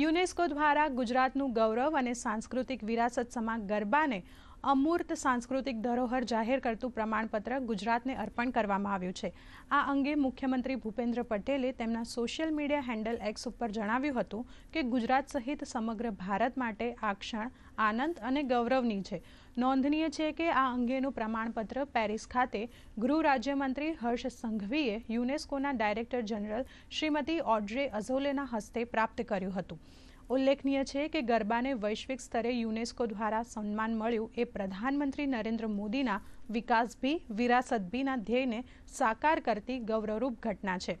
UNESCO દ્વારા ગુજરાતનું ગૌરવ અને સાંસ્કૃતિક વિરાસત સમા ગરબાને અમૂર્ત સાંસ્કૃતિક ધરોહર જાહેર કરતું પ્રમાણપત્ર ગુજરાતને અર્પણ કરવામાં આવ્યું છે આ અંગે મુખ્યમંત્રી ભૂપેન્દ્ર પટેલે તેમના સોશિયલ મીડિયા હેન્ડલ એક્સ ઉપર જણાવ્યું હતું કે ગુજરાત સહિત સમગ્ર ભારત માટે આ ક્ષણ આનંદ અને ગૌરવની છે નોંધનીય છે કે આ અંગેનું પ્રમાણપત્ર પેરિસ ખાતે ગૃહ રાજ્યમંત્રી હર્ષ સંઘવીએ યુનેસ્કોના ડાયરેક્ટર જનરલ શ્રીમતી ઓડ્રે અઝોલેના હસ્તે પ્રાપ્ત કર્યું હતું ઉલ્લેખનીય છે કે ગરબાને વૈશ્વિક સ્તરે યુનેસ્કો દ્વારા સન્માન મળ્યું એ પ્રધાનમંત્રી નરેન્દ્ર મોદીના વિકાસ ભી વિરાસત ભીના ધ્યેયને સાકાર કરતી ગૌરવરૂપ ઘટના છે